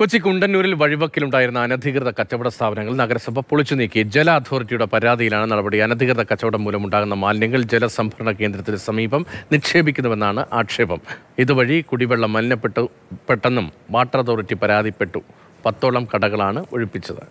കൊച്ചി കുണ്ടന്നൂരിൽ വഴിവക്കിലുണ്ടായിരുന്ന അനധികൃത കച്ചവട സ്ഥാപനങ്ങൾ നഗരസഭ പൊളിച്ചു നീക്കി ജല അതോറിറ്റിയുടെ പരാതിയിലാണ് നടപടി അനധികൃത കച്ചവടം മൂലമുണ്ടാകുന്ന മാലിന്യങ്ങൾ ജലസംഭരണ കേന്ദ്രത്തിന് സമീപം നിക്ഷേപിക്കുന്നുവെന്നാണ് ആക്ഷേപം ഇതുവഴി കുടിവെള്ളം മലിനപ്പെട്ടു പെട്ടെന്നും വാട്ടർ അതോറിറ്റി പരാതിപ്പെട്ടു പത്തോളം കടകളാണ് ഒഴിപ്പിച്ചത്